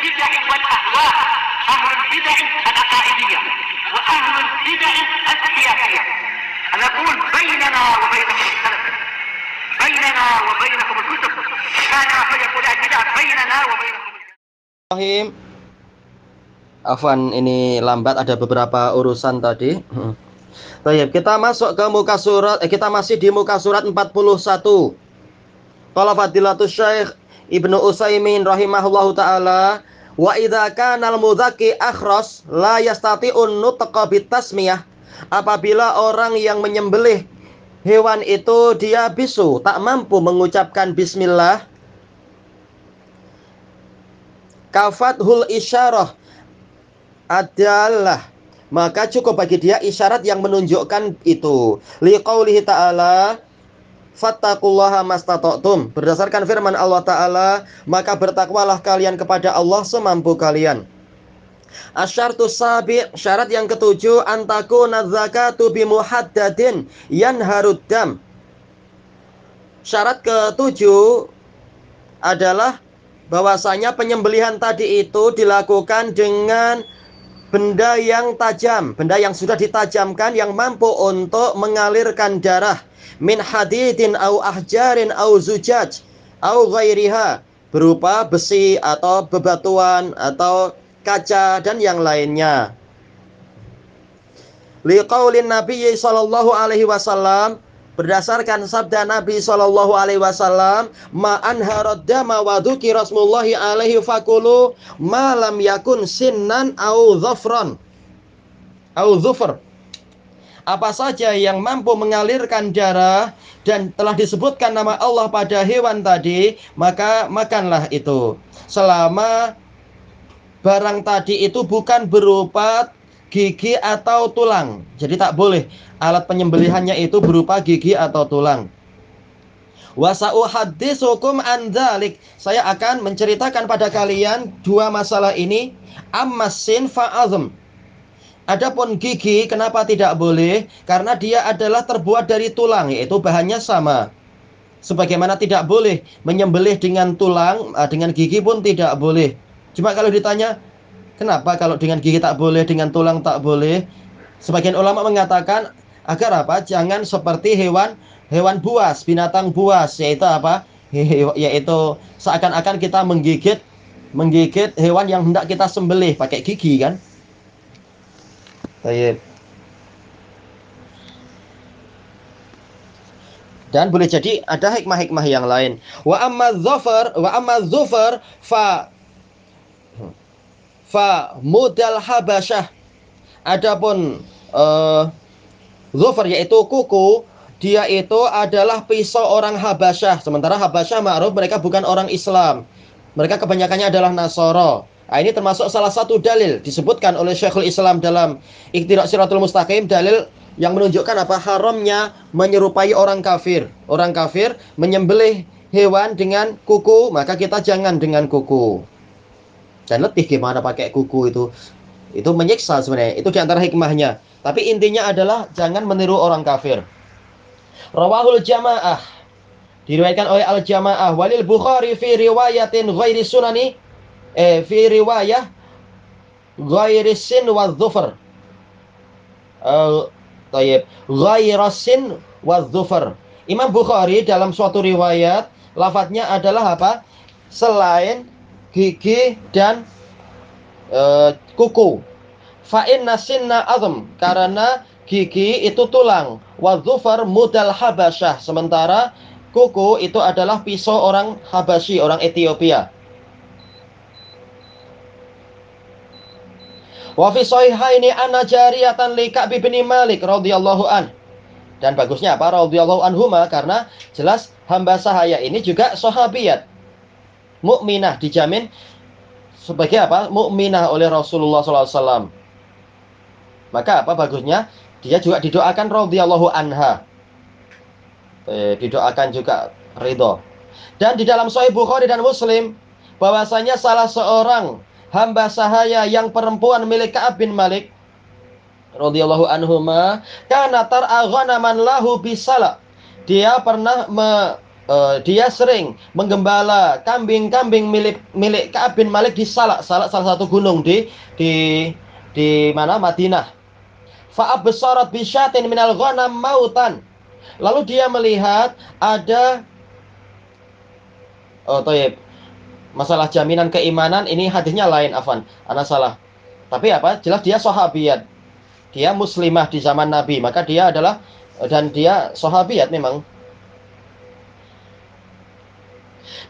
البدع والأهواء أهل البدع العقائدية وأهل البدع السياسية أنا أقول بيننا وبينكم السلف بيننا وبينكم الكتب كان فيقول البدع بيننا وبينكم السلف Afwan ini lambat ada beberapa urusan tadi. Hmm. Baik, kita masuk ke muka surat eh, kita masih di muka surat 41. Qala Fadilatul Syekh Ibnu Utsaimin rahimahullahu taala Wa idza kana al-mudzaki akhras la yastati'un nutqa bitasmiyah. Apabila orang yang menyembelih hewan itu dia bisu, tak mampu mengucapkan bismillah. hul isyarah adalah maka cukup bagi dia isyarat yang menunjukkan itu. Liqaulihi ta'ala Fattakullaha mastata'tum. Berdasarkan firman Allah Ta'ala, maka bertakwalah kalian kepada Allah semampu kalian. Asyartu sabi syarat yang ketujuh antaku nadzakatu bimuhaddadin yanharuddam. Syarat ketujuh adalah bahwasanya penyembelihan tadi itu dilakukan dengan benda yang tajam, benda yang sudah ditajamkan yang mampu untuk mengalirkan darah min hadidin au ahjarin au zujaj au ghairiha berupa besi atau bebatuan atau kaca dan yang lainnya. Liqaulin Nabi sallallahu alaihi wasallam Berdasarkan sabda Nabi Shallallahu Alaihi Wasallam, ma'an waduki Rasulullahi Alaihi Fakulu malam yakun sinan au zafron au zufr. Apa saja yang mampu mengalirkan darah dan telah disebutkan nama Allah pada hewan tadi, maka makanlah itu. Selama barang tadi itu bukan berupa gigi atau tulang. Jadi tak boleh alat penyembelihannya itu berupa gigi atau tulang. Wasa'u hukum andalik. Saya akan menceritakan pada kalian dua masalah ini. Ammasin fa'azm. Adapun gigi kenapa tidak boleh? Karena dia adalah terbuat dari tulang yaitu bahannya sama. Sebagaimana tidak boleh menyembelih dengan tulang, eh, dengan gigi pun tidak boleh. Cuma kalau ditanya, Kenapa kalau dengan gigi tak boleh, dengan tulang tak boleh? Sebagian ulama mengatakan agar apa? Jangan seperti hewan hewan buas, binatang buas yaitu apa? yaitu seakan-akan kita menggigit menggigit hewan yang hendak kita sembelih pakai gigi kan. Baik. Dan boleh jadi ada hikmah-hikmah yang lain. Wa amma zufar, wa amma zufar fa fa modal habasyah adapun uh, yaitu kuku dia itu adalah pisau orang Habasyah sementara Habasyah ma'ruf mereka bukan orang Islam mereka kebanyakannya adalah Nasoro nah, ini termasuk salah satu dalil disebutkan oleh Syekhul Islam dalam Iqtira Siratul Mustaqim dalil yang menunjukkan apa haramnya menyerupai orang kafir orang kafir menyembelih hewan dengan kuku maka kita jangan dengan kuku dan letih gimana pakai kuku itu itu menyiksa sebenarnya itu diantara hikmahnya tapi intinya adalah jangan meniru orang kafir rawahul jamaah diriwayatkan oleh al jamaah walil bukhari fi riwayatin ghairi sunani eh fi riwayah ghairi sin wa dhufar uh, tayyib ghairi sin wa dhufar Imam Bukhari dalam suatu riwayat lafadznya adalah apa selain gigi dan e, eh, kuku. Fain nasinna azam karena gigi itu tulang, Wadzufar mudal habasyah sementara kuku itu adalah pisau orang Habasyi, orang Ethiopia. Wa fi sahihaini anna jariyatan li Ka'b bin Malik radhiyallahu an. Dan bagusnya apa radhiyallahu anhuma karena jelas hamba sahaya ini juga sahabiat mukminah dijamin sebagai apa? Mukminah oleh Rasulullah SAW. Maka apa bagusnya? Dia juga didoakan radhiyallahu anha. Eh, didoakan juga ridho. Dan di dalam Sahih Bukhari dan Muslim bahwasanya salah seorang hamba sahaya yang perempuan milik Ka'ab bin Malik radhiyallahu anhuma kana tar'a ghanaman lahu bisala. Dia pernah me uh, dia sering menggembala kambing-kambing milik milik Ka'ab bin Malik di Salak, Salak salah satu gunung di di di mana Madinah. Fa'ab besorot bisyatin minal ghanam mautan. Lalu dia melihat ada Oh, toyib. Masalah jaminan keimanan ini hadisnya lain, Afan. Anak salah. Tapi apa? Jelas dia sahabiat. Dia muslimah di zaman Nabi, maka dia adalah dan dia sahabiat memang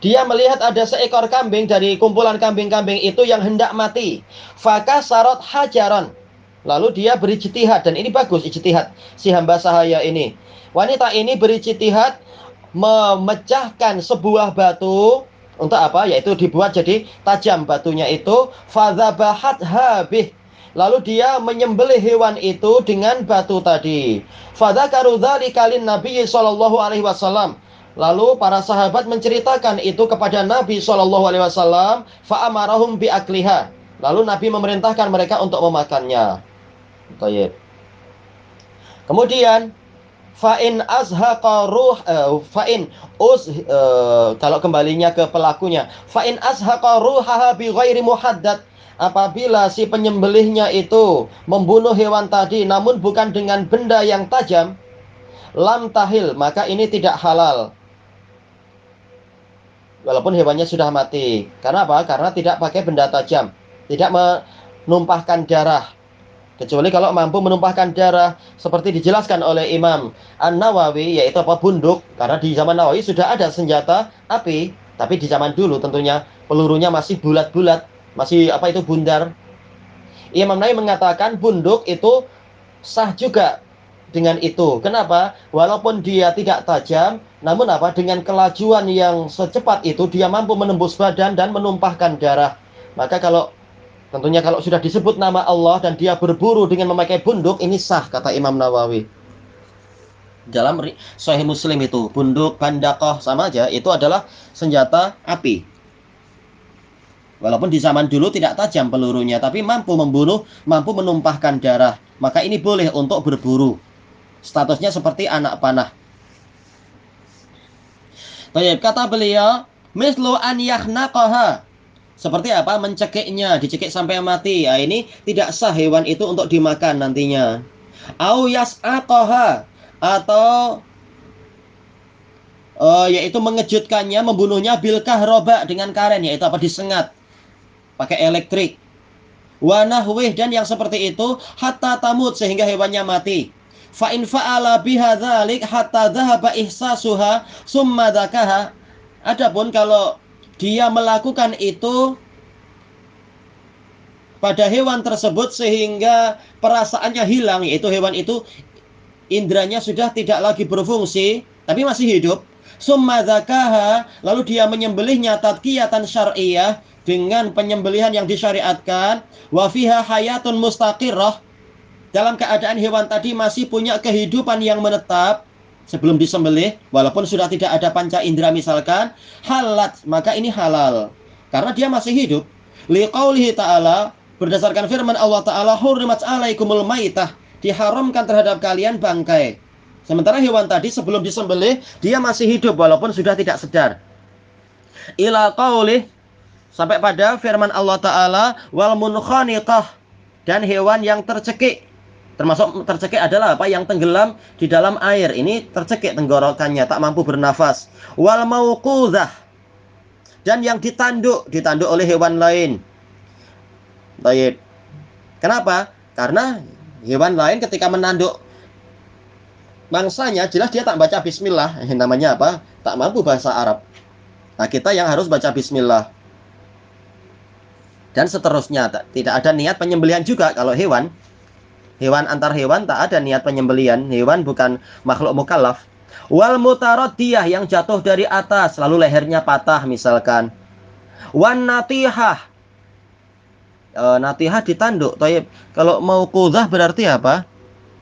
dia melihat ada seekor kambing dari kumpulan kambing-kambing itu yang hendak mati. Faka sarot hajaron. Lalu dia berijtihad dan ini bagus ijtihad si hamba sahaya ini. Wanita ini berijtihad memecahkan sebuah batu untuk apa? Yaitu dibuat jadi tajam batunya itu fadzabahat habih. Lalu dia menyembelih hewan itu dengan batu tadi. Fadzakaru dzalika lin Nabi sallallahu alaihi wasallam. Lalu para sahabat menceritakan itu kepada Nabi Shallallahu Alaihi Wasallam. Faamarahum bi akliha. Lalu Nabi memerintahkan mereka untuk memakannya. Tayyib. Kemudian fa'in azhaqa uh, fa'in uz uh, kalau kembalinya ke pelakunya fa'in azhaqa ruhaha bi ghairi muhaddad apabila si penyembelihnya itu membunuh hewan tadi namun bukan dengan benda yang tajam lam tahil maka ini tidak halal walaupun hewannya sudah mati. Karena apa? Karena tidak pakai benda tajam, tidak menumpahkan darah. Kecuali kalau mampu menumpahkan darah seperti dijelaskan oleh Imam An-Nawawi yaitu apa bunduk karena di zaman Nawawi sudah ada senjata api, tapi di zaman dulu tentunya pelurunya masih bulat-bulat, masih apa itu bundar. Imam Nawawi mengatakan bunduk itu sah juga dengan itu. Kenapa? Walaupun dia tidak tajam, namun apa? Dengan kelajuan yang secepat itu dia mampu menembus badan dan menumpahkan darah. Maka kalau tentunya kalau sudah disebut nama Allah dan dia berburu dengan memakai bunduk ini sah kata Imam Nawawi. Dalam Sahih Muslim itu bunduk, bandakoh sama aja itu adalah senjata api. Walaupun di zaman dulu tidak tajam pelurunya tapi mampu membunuh, mampu menumpahkan darah. Maka ini boleh untuk berburu. Statusnya seperti anak panah Tayyib, kata beliau, mislu an yahnaqaha. Seperti apa? Mencekiknya, dicekik sampai mati. Ya, ini tidak sah hewan itu untuk dimakan nantinya. Au yas'aqaha atau uh, yaitu mengejutkannya, membunuhnya bilkah roba dengan karen, yaitu apa disengat pakai elektrik. wanahweh dan yang seperti itu hatta tamut sehingga hewannya mati. Fa in fa'ala biha dzalik hatta dhahaba ihsasuha summa dzakaha. Adapun kalau dia melakukan itu pada hewan tersebut sehingga perasaannya hilang yaitu hewan itu indranya sudah tidak lagi berfungsi tapi masih hidup summa dzakaha lalu dia menyembelihnya tatkiyatan syar'iyah dengan penyembelihan yang disyariatkan wa fiha hayatun mustaqirrah dalam keadaan hewan tadi masih punya kehidupan yang menetap sebelum disembelih walaupun sudah tidak ada panca indera misalkan halat maka ini halal karena dia masih hidup liqaulihi ta'ala berdasarkan firman Allah taala hurrimat alaikumul maitah diharamkan terhadap kalian bangkai sementara hewan tadi sebelum disembelih dia masih hidup walaupun sudah tidak sedar ila qaulih sampai pada firman Allah taala wal munkhaniqah dan hewan yang tercekik Termasuk tercekik adalah apa? Yang tenggelam di dalam air. Ini tercekik tenggorokannya, tak mampu bernafas. Wal mauqudzah. Dan yang ditanduk, ditanduk oleh hewan lain. Baik. Kenapa? Karena hewan lain ketika menanduk mangsanya jelas dia tak baca bismillah. Yang eh, namanya apa? Tak mampu bahasa Arab. Nah, kita yang harus baca bismillah dan seterusnya. Tidak ada niat penyembelihan juga kalau hewan. Hewan antar hewan tak ada niat penyembelian. Hewan bukan makhluk mukallaf. Wal mutaradiyah yang jatuh dari atas lalu lehernya patah misalkan. Wan natihah. E, natihah ditanduk. Taib. Kalau mau kudah berarti apa?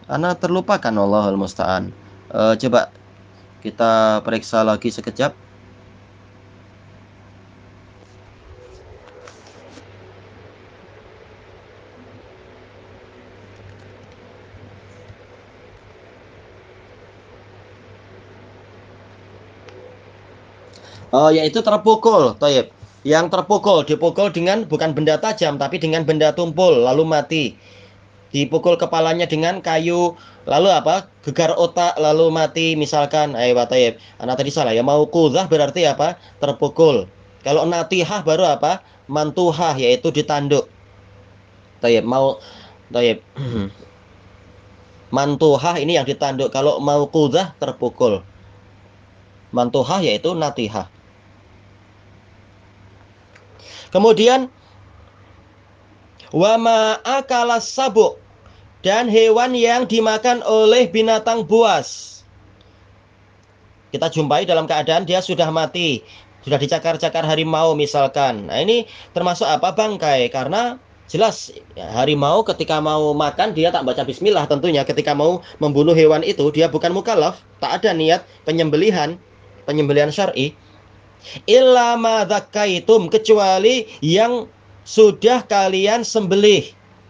Anak terlupakan Allah Musta'an. E, coba kita periksa lagi sekejap. uh, oh, yaitu terpukul toyib yang terpukul dipukul dengan bukan benda tajam tapi dengan benda tumpul lalu mati dipukul kepalanya dengan kayu lalu apa gegar otak lalu mati misalkan ayo Pak toyib anak tadi salah ya mau kudah berarti apa terpukul kalau natihah baru apa mantuhah yaitu ditanduk toyib mau toyib mantuhah ini yang ditanduk kalau mau kudah terpukul mantuhah yaitu natihah Kemudian wama akala sabuk dan hewan yang dimakan oleh binatang buas. Kita jumpai dalam keadaan dia sudah mati, sudah dicakar-cakar harimau misalkan. Nah, ini termasuk apa? Bangkai karena jelas ya, harimau ketika mau makan dia tak baca bismillah tentunya ketika mau membunuh hewan itu dia bukan mukallaf, tak ada niat penyembelihan, penyembelihan syar'i. Ilama ma kecuali yang sudah kalian sembelih.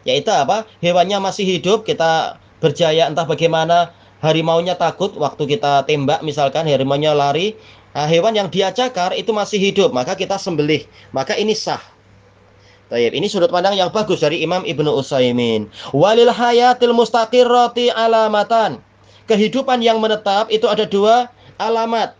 Yaitu apa? Hewannya masih hidup, kita berjaya entah bagaimana harimaunya takut waktu kita tembak misalkan harimaunya lari. Nah, hewan yang dia cakar itu masih hidup, maka kita sembelih. Maka ini sah. Taib. Ini sudut pandang yang bagus dari Imam Ibnu Utsaimin. Walil hayatil mustaqirrati alamatan. Kehidupan yang menetap itu ada dua alamat.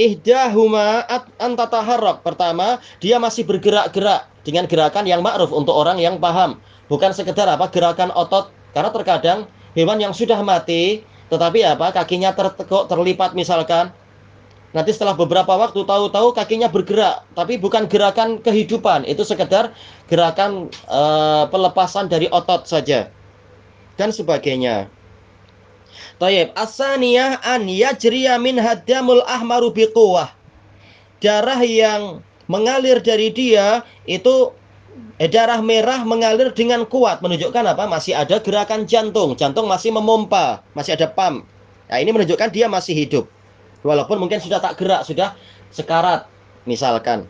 Ihdahuma antataharrak. Pertama, dia masih bergerak-gerak dengan gerakan yang ma'ruf untuk orang yang paham. Bukan sekedar apa gerakan otot karena terkadang hewan yang sudah mati tetapi apa kakinya tertekuk terlipat misalkan Nanti setelah beberapa waktu tahu-tahu kakinya bergerak, tapi bukan gerakan kehidupan, itu sekedar gerakan uh, pelepasan dari otot saja dan sebagainya. Tayyib, asaniyah an yajriya min haddamul ahmaru biquwah. Darah yang mengalir dari dia itu eh, darah merah mengalir dengan kuat menunjukkan apa? Masih ada gerakan jantung, jantung masih memompa, masih ada pam. Nah, ini menunjukkan dia masih hidup. Walaupun mungkin sudah tak gerak, sudah sekarat misalkan.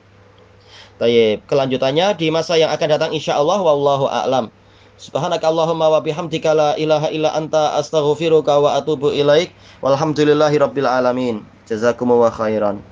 Tayyib, kelanjutannya di masa yang akan datang insya Allah wallahu a'lam. Subhanaka Allahumma wa bihamdika la ilaha illa anta astaghfiruka wa atubu ilaik. Walhamdulillahi rabbil alamin. Jazakumullahu khairan.